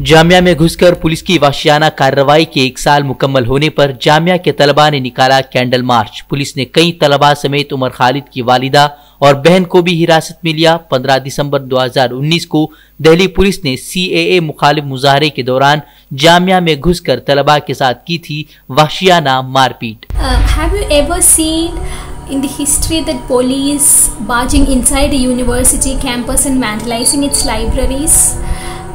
जामिया में घुसकर पुलिस की वाशियाना कार्रवाई के एक साल मुकम्मल होने पर जामिया के तलबा ने निकाला कैंडल मार्च पुलिस ने कई तलबा समेत उमर खालिद की वालिदा और बहन को भी हिरासत में लिया 15 दिसंबर 2019 को दिल्ली पुलिस ने सी ए ए मुखालिफ मुजाहरे के दौरान जामिया में घुसकर तलबा के साथ की थी वाशियाना मारपीट uh, in the history that police barging inside a university campus and vandalizing its libraries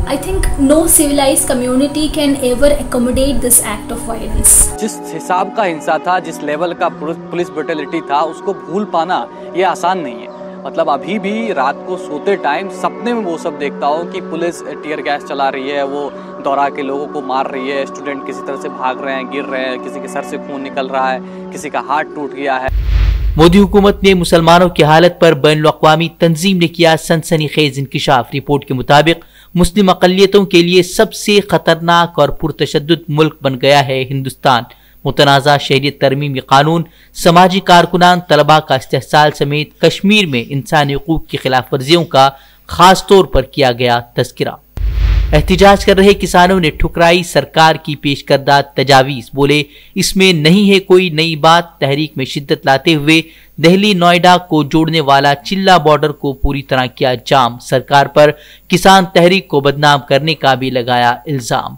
I think no civilize community can ever accommodate this act of violence जिस हिसाब का हिंसा था जिस लेवल का पुलिस ब्रुटेलिटी था उसको भूल पाना ये आसान नहीं है मतलब अभी भी रात को सोते टाइम सपने में वो सब देखता हूँ कि पुलिस टीयर गैस चला रही है वो दौरा के लोगों को मार रही है स्टूडेंट किसी तरह से भाग रहे हैं गिर रहे हैं किसी के सर से खून निकल रहा है किसी का हाथ टूट गया है मोदी हुकूमत ने मुसलमानों की हालत पर बैन अवी तंजीम ने किया सनसनी खेज इंकशाफ रिपोर्ट के मुताबिक मुस्लिम अकलीतों के लिए सबसे ख़तरनाक और पुरतशद मुल्क बन गया है हिंदुस्तान मुतनाज़ा शहरी तरमीमी कानून समाजी कारकुनान तलबा का इस्तेसाल समेत कश्मीर में इंसानी हकूक़ की खिलाफ वर्जियों का खास तौर पर किया गया तस्करा एहतजाज कर रहे किसानों ने ठुकराई सरकार की पेश करदा तजावीज़ बोले इसमें नहीं है कोई नई बात तहरीक में शिद्दत लाते हुए दिल्ली नोएडा को जोड़ने वाला चिल्ला बॉर्डर को पूरी तरह किया जाम सरकार पर किसान तहरीक को बदनाम करने का भी लगाया इल्ज़ाम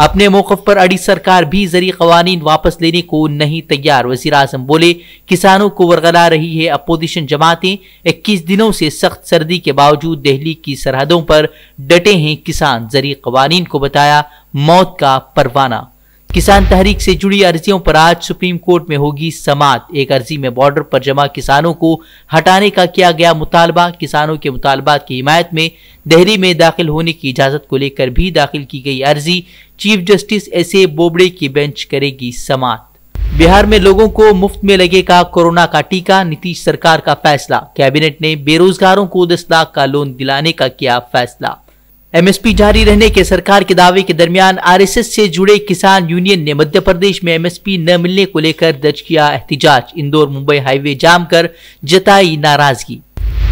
अपने मौकफ पर अड़ी सरकार भी जरिए कवानीन वापस लेने को नहीं तैयार वजीर अजम बोले किसानों को वरगला रही है अपोजिशन जमातें इक्कीस दिनों से सख्त सर्दी के बावजूद दिल्ली की सरहदों पर डटे हैं किसान जरिए कवानीन को बताया मौत का परवाना किसान तहरीक से जुड़ी अर्जियों पर आज सुप्रीम कोर्ट में होगी समात एक अर्जी में बॉर्डर पर जमा किसानों को हटाने का किया गया मुतालबा किसानों के मुतालबात की हिमायत में दहरी में दाखिल होने की इजाजत को लेकर भी दाखिल की गई अर्जी chief justice S A Bobde की बेंच करेगी समात बिहार में लोगों को मुफ्त में लगेगा कोरोना का टीका नीतीश सरकार का फैसला कैबिनेट ने बेरोजगारों को दस लाख का लोन दिलाने का किया फैसला एमएसपी जारी रहने के सरकार के दावे के दरमियान आरएसएस से जुड़े किसान यूनियन ने मध्य प्रदेश में एमएसपी न मिलने को लेकर दर्ज किया एहतजाज इंदौर मुंबई हाईवे जाम कर जताई नाराजगी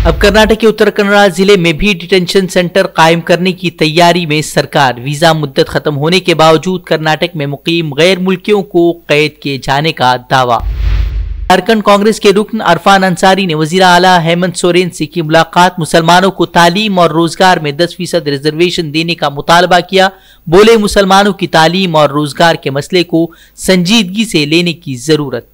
अब कर्नाटक के उत्तर कन्नड़ा जिले में भी डिटेंशन सेंटर कायम करने की तैयारी में सरकार वीजा मुद्दत खत्म होने के बावजूद कर्नाटक में मुकीम गैर मुल्कियों को कैद किए जाने का दावा झारखंड कांग्रेस के रुकन अरफान अंसारी ने वजीर अला हेमंत सोरेन से की मुलाकात मुसलमानों को तालीम और रोजगार में 10 फीसद रिजर्वेशन देने का मुतालबा किया बोले मुसलमानों की तालीम और रोजगार के मसले को संजीदगी से लेने की जरूरत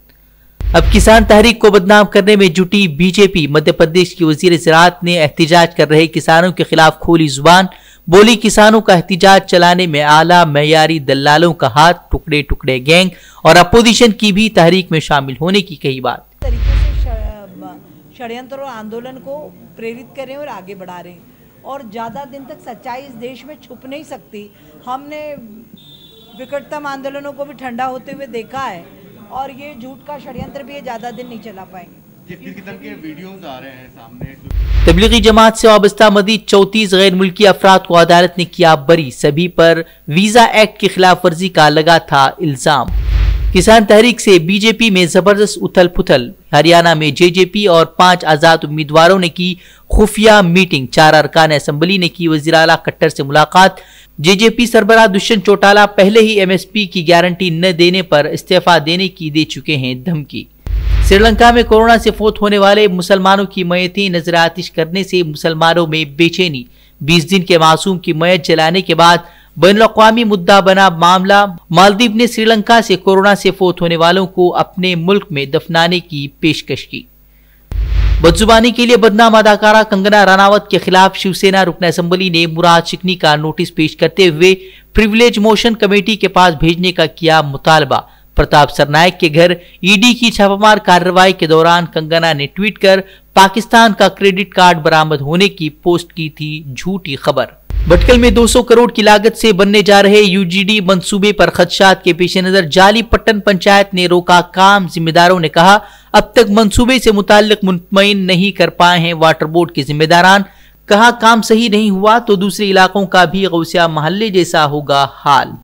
अब किसान तहरीक को बदनाम करने में जुटी बीजेपी मध्य प्रदेश की वजीर ज़रात ने एहतजाज कर रहे किसानों के खिलाफ खोली जुबान बोली किसानों का एहतजाज चलाने में आला मैारी दलालों का हाथ टुकड़े टुकड़े गैंग और अपोजिशन की भी तहरीक में शामिल होने की कही बात तरीके से षडयंत्र और आंदोलन को प्रेरित करें और आगे बढ़ा रहे और ज़्यादा दिन तक सच्चाई इस देश में छुप नहीं सकती हमने विकटतम आंदोलनों को भी ठंडा होते हुए देखा है और ये झूठ का षडयंत्र भी ज़्यादा दिन नहीं चला पाएंगे जिस किस्म के वीडियोस आ रहे हैं सामने तबलीगी जमात से वाबस्ता मदी चौंतीस गैर मुल्की अफराद को अदालत ने किया बरी सभी पर वीज़ा एक्ट की खिलाफ वर्जी का लगा था इल्ज़ाम किसान तहरीक से बीजेपी में जबरदस्त उथल पुथल हरियाणा में जेजेपी और पांच आजाद उम्मीदवारों ने की खुफिया मीटिंग चार अरकान असम्बली ने की वजीर अला कट्टर से मुलाकात जेजेपी सरबरा दुष्यंत चौटाला पहले ही एमएसपी की गारंटी न देने पर इस्तीफा देने की दे चुके हैं धमकी श्रीलंका में कोरोना से फोत होने वाले मुसलमानों की मयतें नजर आतिश करने से मुसलमानों में बेचैनी बीस दिन के मासूम की मयत जलाने के बाद बैन अवी मुद्दा बना मामला मालदीव ने श्रीलंका से कोरोना से फोत होने वालों को अपने मुल्क में दफनाने की पेशकश की बदजुबानी के लिए बदनाम अदाकारा कंगना रानावत के खिलाफ शिवसेना रुकन असम्बली ने मुराद चिकनी का नोटिस पेश करते हुए प्रिविलेज मोशन कमेटी के पास भेजने का किया मुतालबा प्रताप सरनायक के घर ईडी की छापामार कार्रवाई के दौरान कंगना ने ट्वीट कर पाकिस्तान का क्रेडिट कार्ड बरामद होने की पोस्ट की थी झूठी खबर भटकल में 200 करोड़ की लागत से बनने जा रहे यूजीडी मंसूबे पर खदशात के पेश नजर जाली पट्टन पंचायत ने रोका काम जिम्मेदारों ने कहा अब तक मंसूबे से मुताल मुतमिन नहीं कर पाए हैं वाटर बोर्ड के जिम्मेदारान कहा काम सही नहीं हुआ तो दूसरे इलाकों का भी गौसिया मोहल्ले जैसा होगा हाल